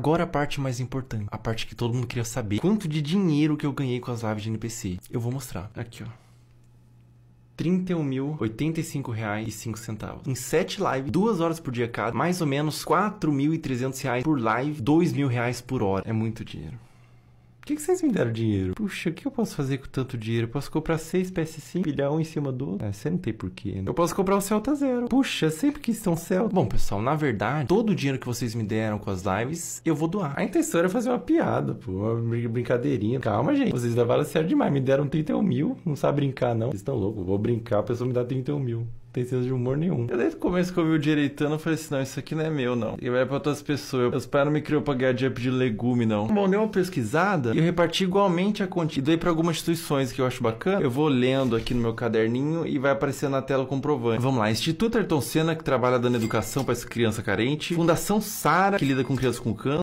Agora a parte mais importante, a parte que todo mundo queria saber. Quanto de dinheiro que eu ganhei com as lives de NPC? Eu vou mostrar. Aqui, ó. R$ 31.085,05. Em 7 lives, 2 horas por dia cada, mais ou menos R$ 4.300 por live, R$ 2.000 por hora. É muito dinheiro que, que vocês me deram dinheiro? Puxa, o que eu posso fazer com tanto dinheiro? Eu posso comprar seis PS5, pilhar um em cima do outro? É, você não tem porquê, né? Eu posso comprar um Celta Zero. Puxa, sempre que estão Celta. Bom, pessoal, na verdade, todo o dinheiro que vocês me deram com as lives, eu vou doar. A intenção era fazer uma piada, pô, uma brincadeirinha. Calma, gente. Vocês levaram a sério demais. Me deram 31 mil. Não sabe brincar, não. Vocês estão loucos. Vou brincar, a pessoa me dá 31 mil tem senso de humor nenhum. Eu desde o começo que eu vi o direitando, eu falei assim, não, isso aqui não é meu, não. E vai pra outras pessoas. Meus pais não me criou pra ganhar dinheiro de legume, não. Bom, deu uma pesquisada e eu reparti igualmente a quantia. E dei pra algumas instituições que eu acho bacana. Eu vou lendo aqui no meu caderninho e vai aparecer na tela comprovante. Vamos lá, Instituto Ayrton Senna, que trabalha dando educação para criança carente. Fundação Sara, que lida com crianças com câncer.